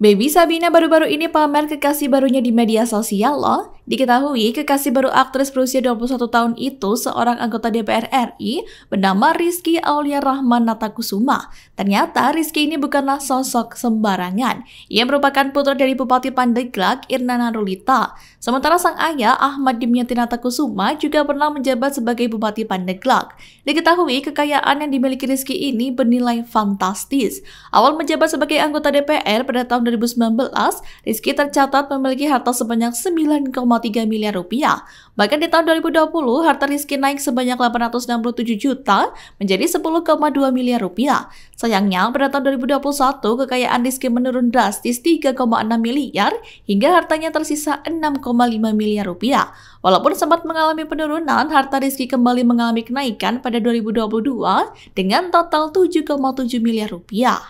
Baby Sabina baru-baru ini pamer kekasih barunya di media sosial loh. Diketahui, kekasih baru aktris berusia 21 tahun itu seorang anggota DPR RI bernama Rizky Aulia Rahman Natakusuma. Ternyata Rizky ini bukanlah sosok sembarangan. Ia merupakan putra dari Bupati Pandeglang Irna Narulita. Sementara sang ayah Ahmad Dimyati Natakusuma juga pernah menjabat sebagai Bupati Pandeglang. Diketahui, kekayaan yang dimiliki Rizky ini bernilai fantastis. Awal menjabat sebagai anggota DPR pada tahun 2019, Rizky tercatat memiliki harta sebanyak 9, 1,3 miliar rupiah. Bahkan di tahun 2020, harta Rizky naik sebanyak 867 juta menjadi 10,2 miliar rupiah. Sayangnya, pada tahun 2021, kekayaan Rizky menurun drastis 3,6 miliar hingga hartanya tersisa 6,5 miliar rupiah. Walaupun sempat mengalami penurunan, harta Rizky kembali mengalami kenaikan pada 2022 dengan total 7,7 miliar rupiah.